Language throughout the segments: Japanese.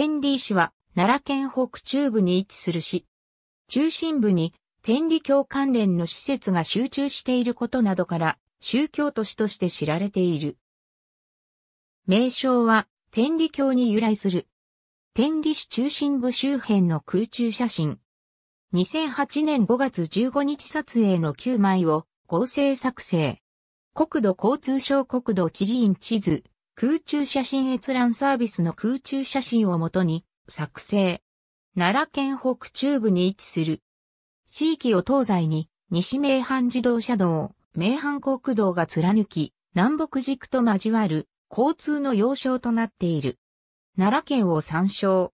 天理市は奈良県北中部に位置する市。中心部に天理教関連の施設が集中していることなどから宗教都市として知られている。名称は天理教に由来する。天理市中心部周辺の空中写真。2008年5月15日撮影の9枚を合成作成。国土交通省国土地理院地図空中写真閲覧サービスの空中写真をもとに作成。奈良県北中部に位置する。地域を東西に西名阪自動車道、名阪国道が貫き、南北軸と交わる交通の要衝となっている。奈良県を参照。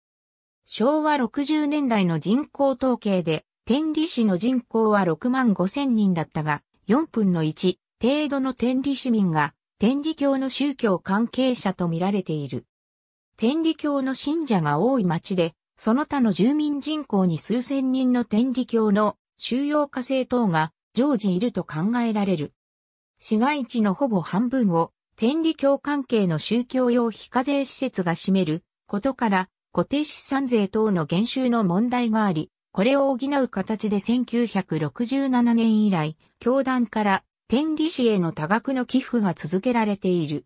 昭和60年代の人口統計で、天理市の人口は6万5千人だったが、4分の1程度の天理市民が天理教の宗教関係者と見られている。天理教の信者が多い町で、その他の住民人口に数千人の天理教の収容家政等が常時いると考えられる。市街地のほぼ半分を天理教関係の宗教用非課税施設が占めることから固定資産税等の減収の問題があり、これを補う形で1967年以来、教団から天理市への多額の寄付が続けられている。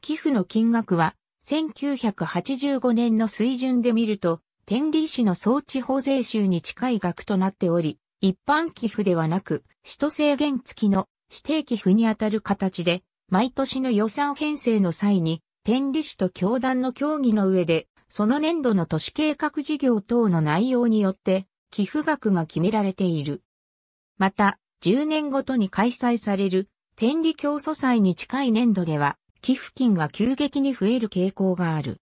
寄付の金額は、1985年の水準で見ると、天理市の総地方税収に近い額となっており、一般寄付ではなく、使途制限付きの指定寄付にあたる形で、毎年の予算編成の際に、天理市と教団の協議の上で、その年度の都市計画事業等の内容によって、寄付額が決められている。また、10年ごとに開催される天理教祖祭に近い年度では、寄付金が急激に増える傾向がある。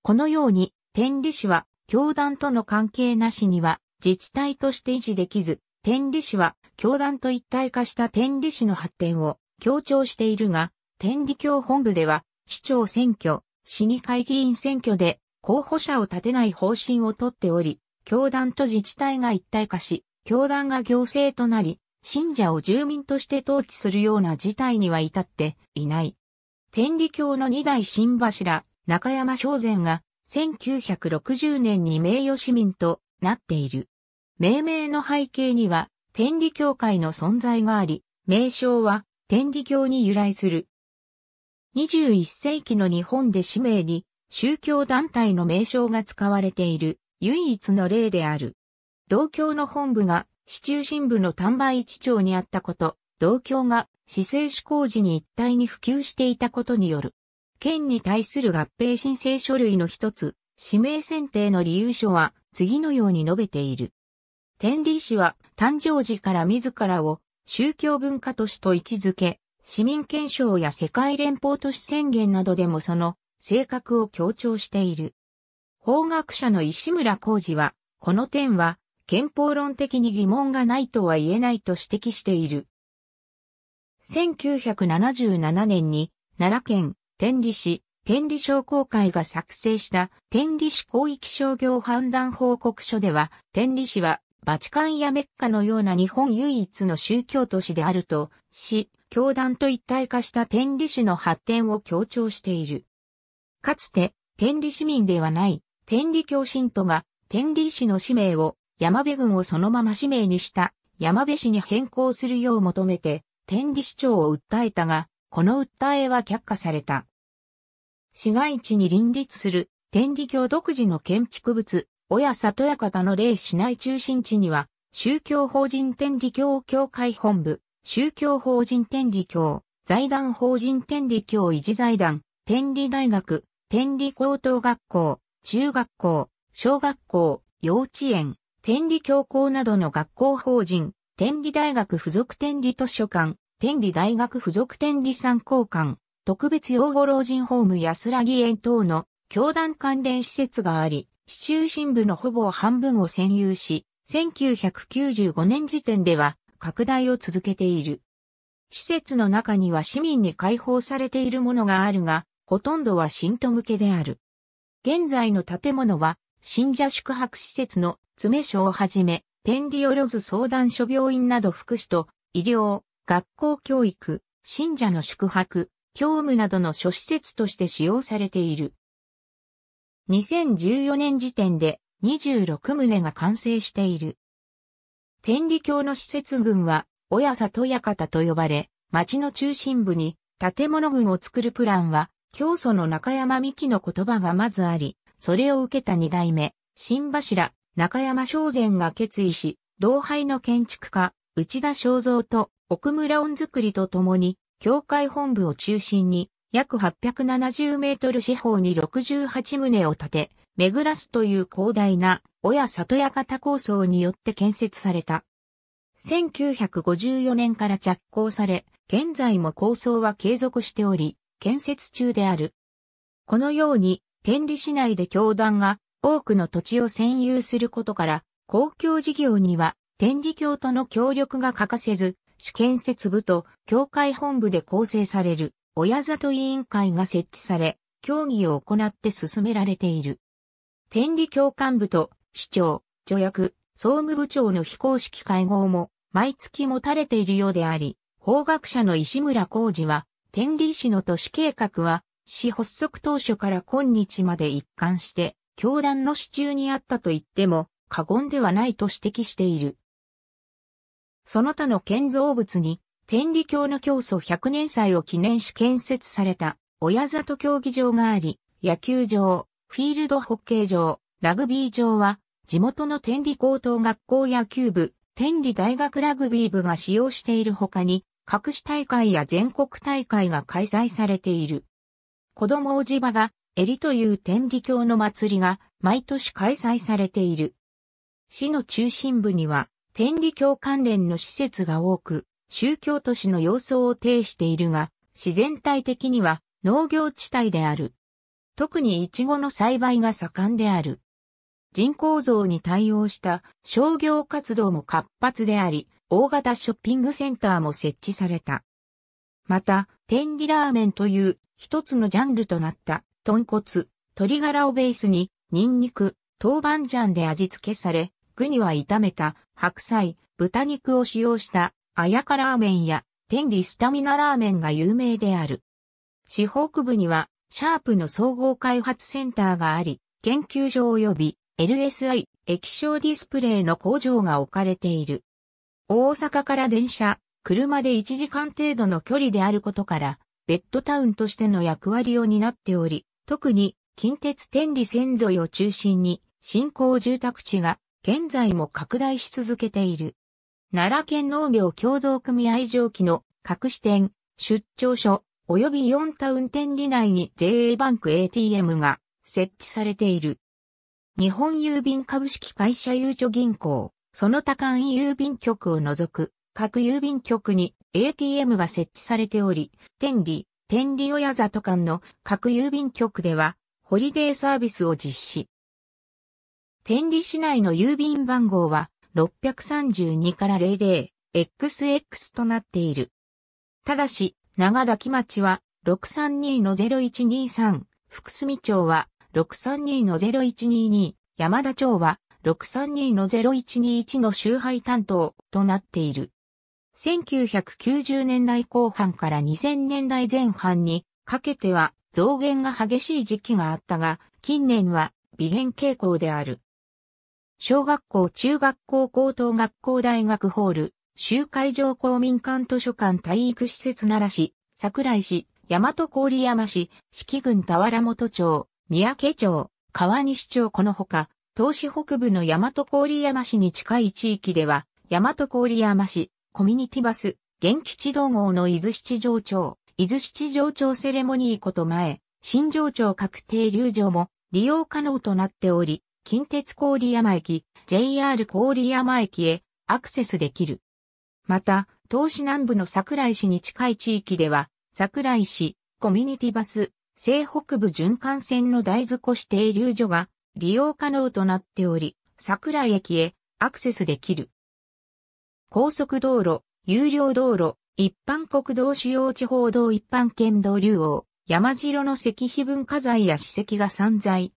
このように、天理市は、教団との関係なしには、自治体として維持できず、天理市は、教団と一体化した天理市の発展を強調しているが、天理教本部では、市長選挙、市議会議員選挙で、候補者を立てない方針をとっており、教団と自治体が一体化し、教団が行政となり、信者を住民として統治するような事態には至っていない。天理教の二代新柱、中山正善が、1960年に名誉市民となっている。命名の背景には、天理教会の存在があり、名称は天理教に由来する。21世紀の日本で氏名に宗教団体の名称が使われている唯一の例である。同教の本部が市中心部の丹波一町にあったこと、同教が市政施工時に一体に普及していたことによる。県に対する合併申請書類の一つ、指名選定の理由書は次のように述べている。天理市は誕生時から自らを宗教文化都市と位置づけ、市民憲章や世界連邦都市宣言などでもその性格を強調している。法学者の石村浩二は、この点は憲法論的に疑問がないとは言えないと指摘している。1977年に奈良県天理市天理商工会が作成した天理市広域商業判断報告書では天理市はバチカンやメッカのような日本唯一の宗教都市であるとし、教団と一体化した天理市の発展を強調している。かつて天理市民ではない天理教信徒が天理市の使命を山辺郡をそのまま氏名にした山辺市に変更するよう求めて、天理市長を訴えたが、この訴えは却下された。市街地に林立する天理教独自の建築物、親里屋方の霊市内中心地には、宗教法人天理教協会本部、宗教法人天理教、財団法人天理教維持財団、天理大学、天理高等学校、中学校、小学校、幼稚園、天理教皇などの学校法人、天理大学附属天理図書館、天理大学附属天理参考館、特別養護老人ホーム安らぎ園等の教団関連施設があり、市中心部のほぼ半分を占有し、1995年時点では拡大を続けている。施設の中には市民に開放されているものがあるが、ほとんどは信徒向けである。現在の建物は信者宿泊施設の詰所をはじめ、天理よろず相談所病院など福祉と医療、学校教育、信者の宿泊、教務などの諸施設として使用されている。2014年時点で26棟が完成している。天理教の施設群は、親里館と呼ばれ、町の中心部に建物群を作るプランは、教祖の中山美希の言葉がまずあり、それを受けた二代目、新柱、中山商禅が決意し、同輩の建築家、内田正造と奥村温作りと共に、教会本部を中心に、約870メートル四方に68棟を建て、巡らすという広大な親里屋型構想によって建設された。1954年から着工され、現在も構想は継続しており、建設中である。このように天理市内で教団が多くの土地を占有することから、公共事業には天理教との協力が欠かせず、主建設部と教会本部で構成される親里委員会が設置され、協議を行って進められている。天理教幹部と市長、助役、総務部長の非公式会合も毎月持たれているようであり、法学者の石村浩二は、天理市の都市計画は市発足当初から今日まで一貫して、教団の支柱にあったと言っても過言ではないと指摘している。その他の建造物に、天理教の教祖100年祭を記念し建設された、親里競技場があり、野球場、フィールドホッケー場、ラグビー場は、地元の天理高等学校野球部、天理大学ラグビー部が使用している他に、各種大会や全国大会が開催されている。子供おじばが、襟という天理教の祭りが毎年開催されている。市の中心部には天理教関連の施設が多く、宗教都市の様相を呈しているが、自然体的には農業地帯である。特にイチゴの栽培が盛んである。人口増に対応した商業活動も活発であり、大型ショッピングセンターも設置された。また、天理ラーメンという一つのジャンルとなった、豚骨、鶏ガラをベースに、ニンニク、豆板醤で味付けされ、具には炒めた白菜、豚肉を使用したあやかラーメンや天理スタミナラーメンが有名である。市北部にはシャープの総合開発センターがあり、研究所及び LSI 液晶ディスプレイの工場が置かれている。大阪から電車、車で1時間程度の距離であることから、ベッドタウンとしての役割を担っており、特に近鉄天理線沿いを中心に新興住宅地が現在も拡大し続けている。奈良県農業協同組合上記の各支店、出張所、及び4タウン店理内に JA バンク ATM が設置されている。日本郵便株式会社ゆうちょ銀行、その他間郵便局を除く各郵便局に ATM が設置されており、天理、天理親里間の各郵便局では、ホリデーサービスを実施。天理市内の郵便番号は、632から 00XX となっている。ただし、長崎町は、632-0123、福住町は、632-0122、山田町は、632-0121の周配担当となっている。1990年代後半から2000年代前半にかけては増減が激しい時期があったが、近年は微減傾向である。小学校、中学校、高等学校、大学ホール、集会場公民館図書館体育施設奈良市、桜井市、大和郡山市、四季郡田原本町、三宅町、川西町このほか、東市北部の大和郡山市に近い地域では、大和郡山市、コミュニティバス、現吉同号の伊豆七条町、伊豆七条町セレモニーこと前、新条町確定流場も利用可能となっており、近鉄郡山駅、JR 郡山駅へアクセスできる。また、東市南部の桜井市に近い地域では、桜井市、コミュニティバス、西北部循環線の大豆湖指定所が利用可能となっており、桜井駅へアクセスできる。高速道路、有料道路、一般国道主要地方道一般県道竜王、山城の石碑文化財や史跡が散在。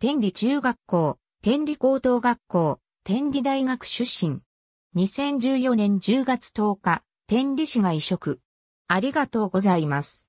天理中学校、天理高等学校、天理大学出身。2014年10月10日、天理市が移植。ありがとうございます。